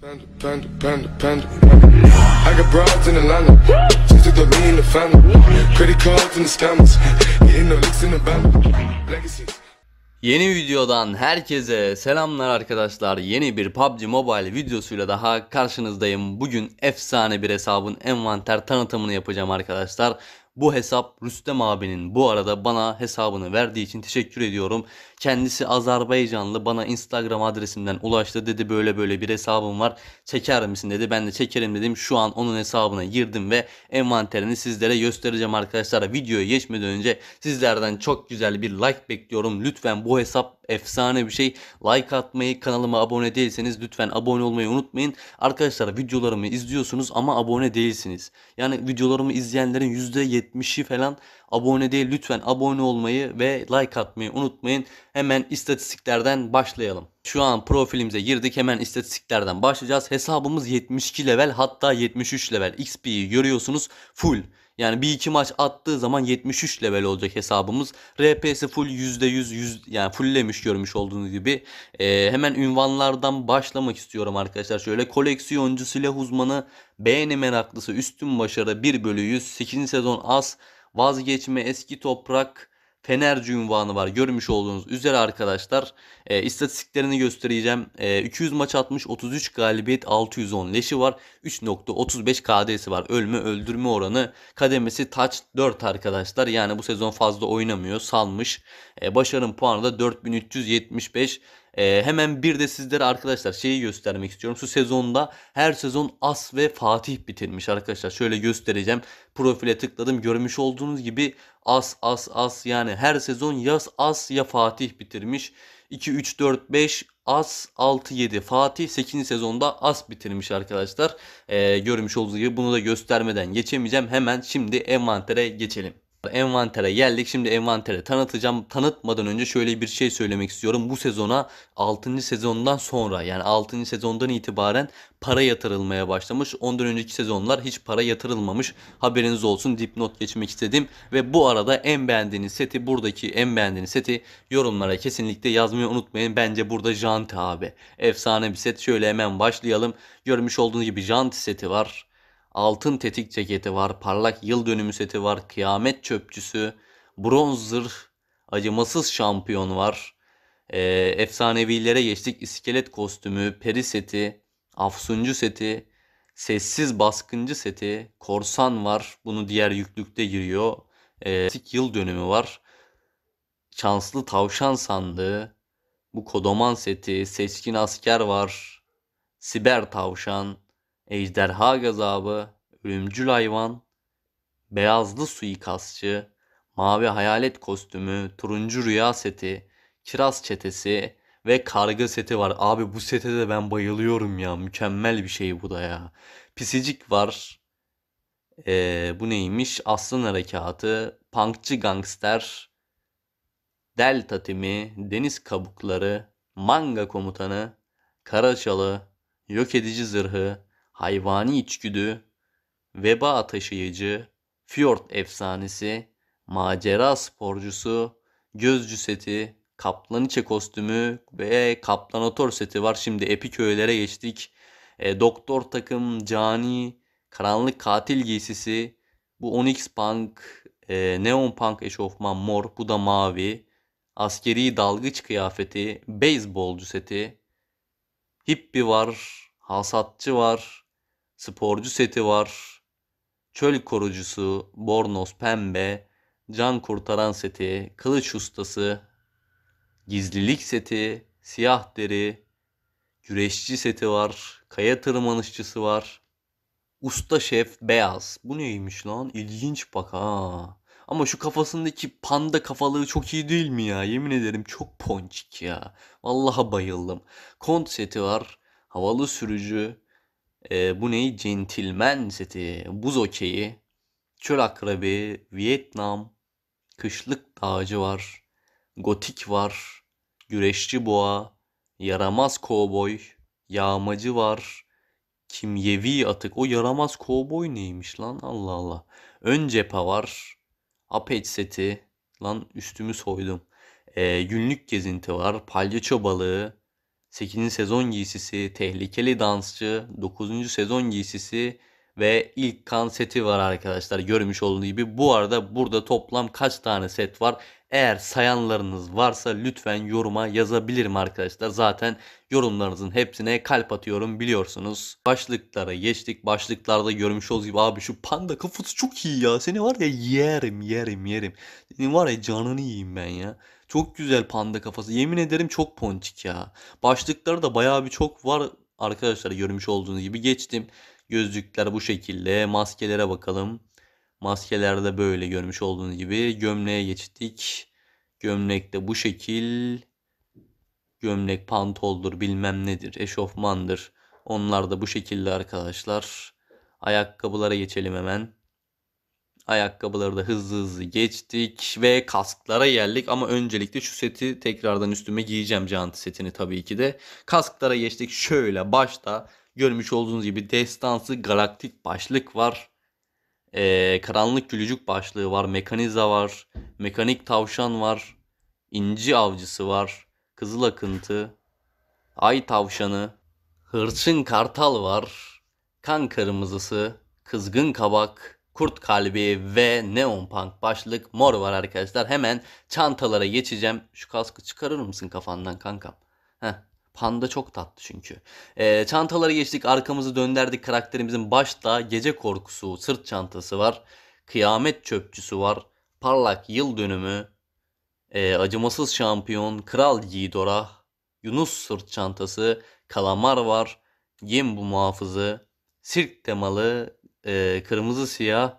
Panda, panda, panda, panda. I got broads in Atlanta. Just to throw me the family. Credit cards and the scammers. Getting no licks in the band. Legacies. Yeni videodan herkese selamlar arkadaşlar. Yeni bir PUBG Mobile videosuyla daha karşınızdayım. Bugün efsane bir hesabın envanter tanıtımını yapacağım arkadaşlar. Bu hesap Rüstem abinin bu arada bana hesabını verdiği için teşekkür ediyorum. Kendisi Azerbaycanlı bana Instagram adresimden ulaştı dedi böyle böyle bir hesabım var. Çeker misin dedi. Ben de çekerim dedim. Şu an onun hesabına girdim ve envanterini sizlere göstereceğim arkadaşlar. Videoya geçmeden önce sizlerden çok güzel bir like bekliyorum. Lütfen bu hesap efsane bir şey. Like atmayı, kanalıma abone değilseniz lütfen abone olmayı unutmayın. Arkadaşlar videolarımı izliyorsunuz ama abone değilsiniz. Yani videolarımı izleyenlerin %70 %70'i falan abone değil. Lütfen abone olmayı ve like atmayı unutmayın. Hemen istatistiklerden başlayalım. Şu an profilimize girdik. Hemen istatistiklerden başlayacağız. Hesabımız 72 level hatta 73 level. XP'yi görüyorsunuz. Full. Yani bir iki maç attığı zaman 73 level olacak hesabımız. RP'si full %100 100, yani fulllemiş görmüş olduğunuz gibi. Ee, hemen ünvanlardan başlamak istiyorum arkadaşlar. Şöyle koleksiyoncu silah uzmanı beğeni meraklısı üstün başarı 1 bölü 100 8. sezon az vazgeçme eski toprak Fenerci ünvanı var. Görmüş olduğunuz üzere arkadaşlar. E, istatistiklerini göstereceğim. E, 200 maç atmış 33 galibiyet 610 leşi var. 3.35 KD'si var. Ölme öldürme oranı. Kademesi taç 4 arkadaşlar. Yani bu sezon fazla oynamıyor. Salmış. E, başarım puanı da 4375. E, hemen bir de sizlere arkadaşlar şeyi göstermek istiyorum. Şu sezonda her sezon As ve Fatih bitirmiş arkadaşlar. Şöyle göstereceğim. Profile tıkladım. Görmüş olduğunuz gibi As, As, As yani her sezon ya As ya Fatih bitirmiş. 2, 3, 4, 5, As 6-7 Fatih 8. sezonda As bitirmiş arkadaşlar. Ee, görmüş olduğunuz gibi bunu da göstermeden geçemeyeceğim. Hemen şimdi envantere geçelim. Envantere geldik. Şimdi envantere tanıtacağım. Tanıtmadan önce şöyle bir şey söylemek istiyorum. Bu sezona 6. sezondan sonra yani 6. sezondan itibaren para yatırılmaya başlamış. Ondan önceki sezonlar hiç para yatırılmamış. Haberiniz olsun dipnot geçmek istedim. Ve bu arada en beğendiğiniz seti buradaki en beğendiğiniz seti yorumlara kesinlikle yazmayı unutmayın. Bence burada Janti abi. Efsane bir set. Şöyle hemen başlayalım. Görmüş olduğunuz gibi Janti seti var altın tetik ceketi var, parlak yıl dönümü seti var, kıyamet çöpçüsü, bronz zırh, acımasız şampiyon var. E, efsanevilere geçtik. iskelet kostümü, peri seti, afsuncu seti, sessiz baskıncı seti, korsan var. Bunu diğer yüklükte giriyor. E, yıl dönümü var. Şanslı tavşan sandığı, bu kodoman seti, seçkin asker var. Siber tavşan, ejderha gazabı, ölümcül hayvan, beyazlı suikastçı, mavi hayalet kostümü, turuncu rüya seti, kiraz çetesi ve karga seti var. Abi bu sete de ben bayılıyorum ya. Mükemmel bir şey bu da ya. Pisicik var. Ee, bu neymiş? Aslan Harekatı, Punkçı Gangster, Delta Timi, Deniz Kabukları, Manga Komutanı, Karaçalı, Yok Edici Zırhı, hayvani içgüdü, veba taşıyıcı, fjord efsanesi, macera sporcusu, gözcü seti, kaplan içe kostümü ve kaplanatör seti var. Şimdi epik öğelere geçtik. E, doktor takım, cani, karanlık katil giysisi, bu Onyx Punk, e, Neon Punk eşofman mor, bu da mavi. Askeri dalgıç kıyafeti, beyzbolcu seti, hippi var, hasatçı var, sporcu seti var. Çöl korucusu, bornoz pembe, can kurtaran seti, kılıç ustası, gizlilik seti, siyah deri, güreşçi seti var, kaya tırmanışçısı var. Usta şef beyaz. Bu neymiş lan? İlginç bak ha. Ama şu kafasındaki panda kafalığı çok iyi değil mi ya? Yemin ederim çok ponçik ya. Vallaha bayıldım. Kont seti var. Havalı sürücü. E, bu neyi? Centilmen seti, buz okeyi, çöl akrabi, Vietnam, kışlık dağcı var, gotik var, güreşçi boğa, yaramaz kovboy, yağmacı var, kimyevi atık. O yaramaz kovboy neymiş lan Allah Allah. Ön cephe var, apeç seti, lan üstümü soydum. E, günlük gezinti var, palyaço balığı, 8. sezon giysisi, tehlikeli dansçı, 9. sezon giysisi ve ilk kan seti var arkadaşlar görmüş olduğunuz gibi. Bu arada burada toplam kaç tane set var? Eğer sayanlarınız varsa lütfen yoruma yazabilirim arkadaşlar. Zaten yorumlarınızın hepsine kalp atıyorum biliyorsunuz. Başlıklara geçtik. Başlıklarda görmüş olduğunuz gibi abi şu panda kafası çok iyi ya. Seni var ya yerim yerim yerim. Seni var ya canını yiyeyim ben ya. Çok güzel panda kafası. Yemin ederim çok ponçik ya. Başlıkları da bayağı bir çok var arkadaşlar görmüş olduğunuz gibi. Geçtim. Gözlükler bu şekilde. Maskelere bakalım. Maskelerde böyle görmüş olduğunuz gibi. Gömleğe geçtik. Gömlek de bu şekil. Gömlek pantoldur bilmem nedir. Eşofmandır. Onlar da bu şekilde arkadaşlar. Ayakkabılara geçelim hemen. Ayakkabıları da hızlı hızlı geçtik ve kasklara geldik ama öncelikle şu seti tekrardan üstüme giyeceğim canti setini tabii ki de. Kasklara geçtik şöyle başta görmüş olduğunuz gibi destansı galaktik başlık var. Ee, karanlık gülücük başlığı var, mekaniza var, mekanik tavşan var, inci avcısı var, kızıl akıntı, ay tavşanı, hırçın kartal var, kan kırmızısı, kızgın kabak, kurt kalbi ve neon punk başlık mor var arkadaşlar. Hemen çantalara geçeceğim. Şu kaskı çıkarır mısın kafandan kankam? Heh. Panda çok tatlı çünkü. Ee, çantalara geçtik arkamızı dönderdik karakterimizin başta gece korkusu sırt çantası var. Kıyamet çöpçüsü var. Parlak yıl dönümü. E, acımasız şampiyon. Kral Gidora. Yunus sırt çantası. Kalamar var. bu muhafızı. Sirk temalı e, kırmızı siyah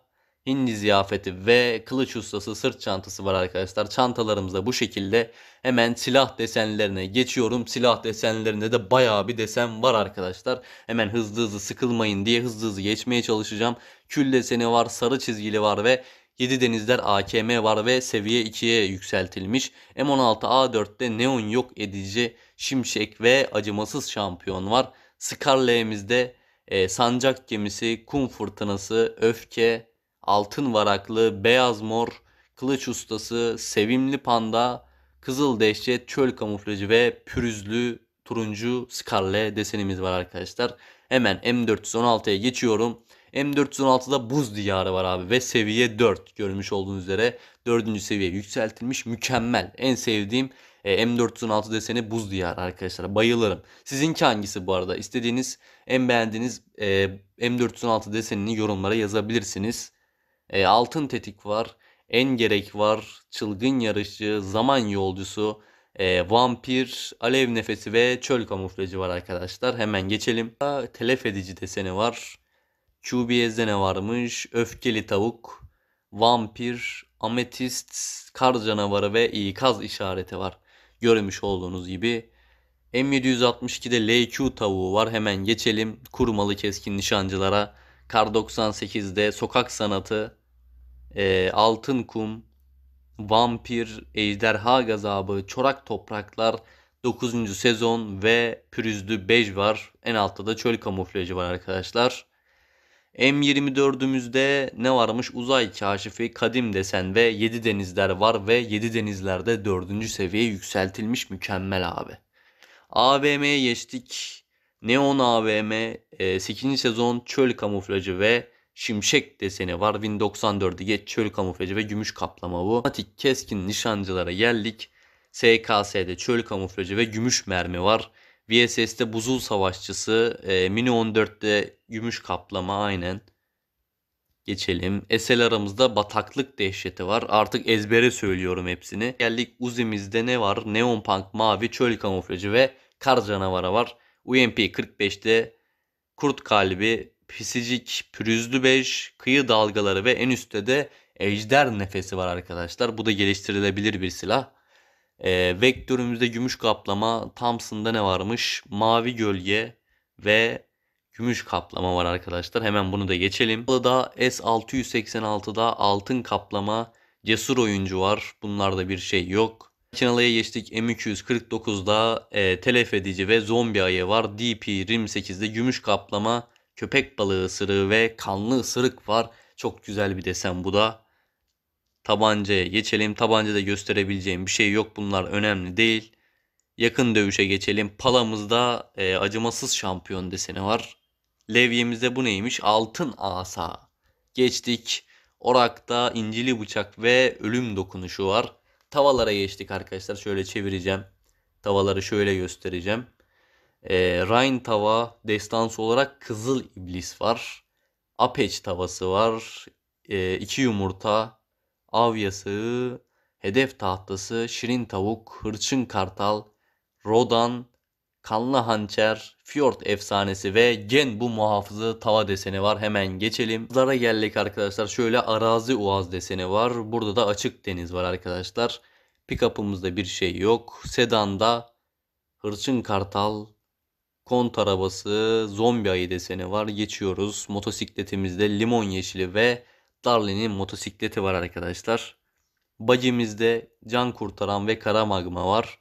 hindi ziyafeti ve kılıç ustası sırt çantası var arkadaşlar. Çantalarımızda bu şekilde hemen silah desenlerine geçiyorum. Silah desenlerinde de baya bir desen var arkadaşlar. Hemen hızlı hızlı sıkılmayın diye hızlı hızlı geçmeye çalışacağım. Kül deseni var, sarı çizgili var ve 7 denizler AKM var ve seviye 2'ye yükseltilmiş. M16A4'te neon yok edici, şimşek ve acımasız şampiyon var. Scarlet'imizde e, sancak gemisi, kum fırtınası, öfke, altın varaklı, beyaz mor, kılıç ustası, sevimli panda, kızıl dehşet, çöl kamuflajı ve pürüzlü turuncu skarle desenimiz var arkadaşlar. Hemen M416'ya geçiyorum. M416'da buz diyarı var abi ve seviye 4 görmüş olduğunuz üzere 4. seviye yükseltilmiş mükemmel en sevdiğim e, M416 deseni buz diyar arkadaşlar. Bayılırım. Sizinki hangisi bu arada? İstediğiniz en beğendiğiniz e, M416 desenini yorumlara yazabilirsiniz. E, altın tetik var. En gerek var. Çılgın yarışçı. Zaman yolcusu. E, vampir, alev nefesi ve çöl kamuflajı var arkadaşlar. Hemen geçelim. Telef edici deseni var. QBS'de ne varmış? Öfkeli tavuk, vampir, ametist, kar canavarı ve ikaz işareti var. Görmüş olduğunuz gibi. M762'de LQ tavuğu var. Hemen geçelim kurmalı keskin nişancılara. Kar 98'de sokak sanatı, e, altın kum, vampir, ejderha gazabı, çorak topraklar, 9. sezon ve pürüzlü bej var. En altta da çöl kamuflajı var arkadaşlar. M24'ümüzde ne varmış? Uzay kaşifi, kadim desen ve 7 denizler var ve 7 denizlerde 4. seviye yükseltilmiş mükemmel abi. AVM'ye geçtik. Neon AVM, 8. E, sezon çöl kamuflajı ve şimşek deseni var. Win 94'ü geç çöl kamuflajı ve gümüş kaplama bu. Matik keskin nişancılara geldik. SKS'de çöl kamuflajı ve gümüş mermi var. VSS'te Buzul Savaşçısı, e, Mini 14'te Gümüş Kaplama aynen. Geçelim. Esel aramızda bataklık dehşeti var. Artık ezbere söylüyorum hepsini. Geldik Uzi'mizde ne var? Neon Punk, Mavi, Çöl Kamuflajı ve Kar Canavara var. UMP 45'te Kurt Kalbi, Pisicik, Pürüzlü 5, Kıyı Dalgaları ve en üstte de Ejder Nefesi var arkadaşlar. Bu da geliştirilebilir bir silah. E, vektörümüzde gümüş kaplama, Thompson'da ne varmış? Mavi gölge ve gümüş kaplama var arkadaşlar. Hemen bunu da geçelim. Burada S686'da altın kaplama, cesur oyuncu var. Bunlarda bir şey yok. Makinalıya geçtik. M249'da e, telef edici ve zombi ayı var. dp Rim 8'de gümüş kaplama, köpek balığı ısırığı ve kanlı ısırık var. Çok güzel bir desen bu da. Tabancaya geçelim. Tabancada gösterebileceğim bir şey yok. Bunlar önemli değil. Yakın dövüşe geçelim. Palamızda e, acımasız şampiyon deseni var. Levyemizde bu neymiş? Altın asa. Geçtik. Orak'ta incili bıçak ve ölüm dokunuşu var. Tavalara geçtik arkadaşlar. Şöyle çevireceğim. Tavaları şöyle göstereceğim. E, Rhine tava destansı olarak Kızıl iblis var. Apeç tavası var. E, iki yumurta av yasağı, hedef tahtası, şirin tavuk, hırçın kartal, rodan, kanlı hançer, fjord efsanesi ve gen bu muhafızı tava deseni var. Hemen geçelim. Zara geldik arkadaşlar. Şöyle arazi uaz deseni var. Burada da açık deniz var arkadaşlar. Pickupımızda bir şey yok. Sedanda hırçın kartal, kont arabası, zombi ayı deseni var. Geçiyoruz. Motosikletimizde limon yeşili ve Darlin'in motosikleti var arkadaşlar. Bacimizde can kurtaran ve kara magma var.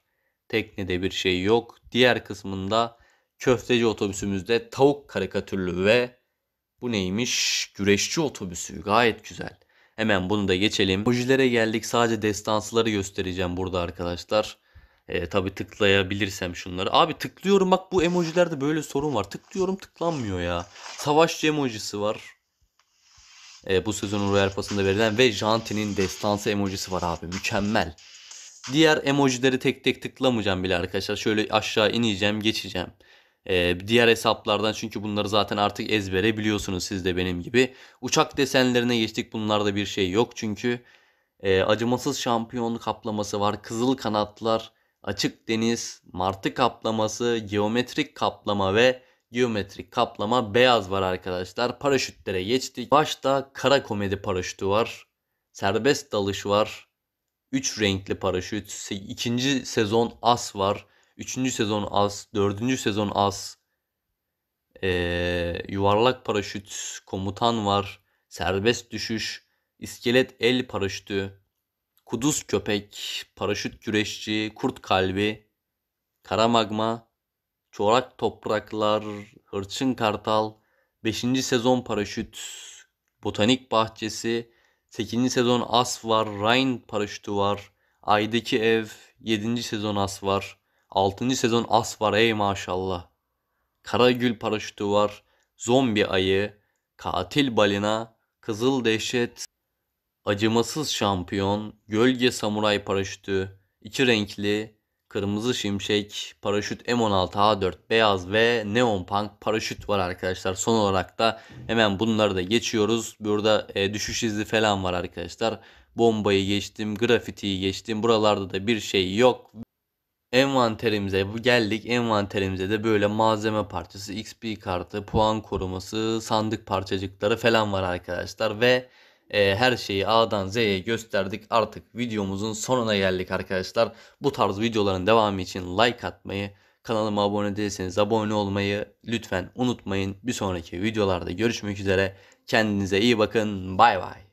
Teknede bir şey yok. Diğer kısmında köfteci otobüsümüzde tavuk karikatürlü ve bu neymiş? Güreşçi otobüsü. Gayet güzel. Hemen bunu da geçelim. Ojilere geldik. Sadece destansları göstereceğim burada arkadaşlar. E, tabii tıklayabilirsem şunları. Abi tıklıyorum bak bu emojilerde böyle sorun var. Tıklıyorum tıklanmıyor ya. Savaşçı emojisi var. E, bu sezonun Royal Pass'ında verilen ve Janti'nin destansı emojisi var abi. Mükemmel. Diğer emojileri tek tek tıklamayacağım bile arkadaşlar. Şöyle aşağı ineceğim, geçeceğim. Ee, diğer hesaplardan çünkü bunları zaten artık ezbere biliyorsunuz siz de benim gibi. Uçak desenlerine geçtik. Bunlarda bir şey yok çünkü. E, acımasız şampiyon kaplaması var. Kızıl kanatlar, açık deniz, martı kaplaması, geometrik kaplama ve geometrik kaplama beyaz var arkadaşlar. Paraşütlere geçtik. Başta kara komedi paraşütü var. Serbest dalış var. 3 renkli paraşüt. 2. sezon as var. 3. sezon as. 4. sezon as. Ee, yuvarlak paraşüt komutan var. Serbest düşüş. İskelet el paraşütü. Kuduz köpek. Paraşüt güreşçi. Kurt kalbi. Kara magma. Çorak Topraklar, Hırçın Kartal, 5. sezon Paraşüt, Botanik Bahçesi, 8. sezon As var, Rhine Paraşütü var, Aydaki Ev, 7. sezon As var, 6. sezon As var ey maşallah. Karagül Paraşütü var, Zombi Ayı, Katil Balina, Kızıl Dehşet, Acımasız Şampiyon, Gölge Samuray Paraşütü, İki Renkli, Kırmızı Şimşek, Paraşüt M16A4 beyaz ve Neon Punk paraşüt var arkadaşlar. Son olarak da hemen bunları da geçiyoruz. Burada e, düşüş izi falan var arkadaşlar. Bombayı geçtim, grafitiyi geçtim. Buralarda da bir şey yok. Envanterimize geldik. Envanterimize de böyle malzeme parçası, XP kartı, puan koruması, sandık parçacıkları falan var arkadaşlar. Ve e, her şeyi A'dan Z'ye gösterdik. Artık videomuzun sonuna geldik arkadaşlar. Bu tarz videoların devamı için like atmayı, kanalıma abone değilseniz abone olmayı lütfen unutmayın. Bir sonraki videolarda görüşmek üzere. Kendinize iyi bakın. Bay bay.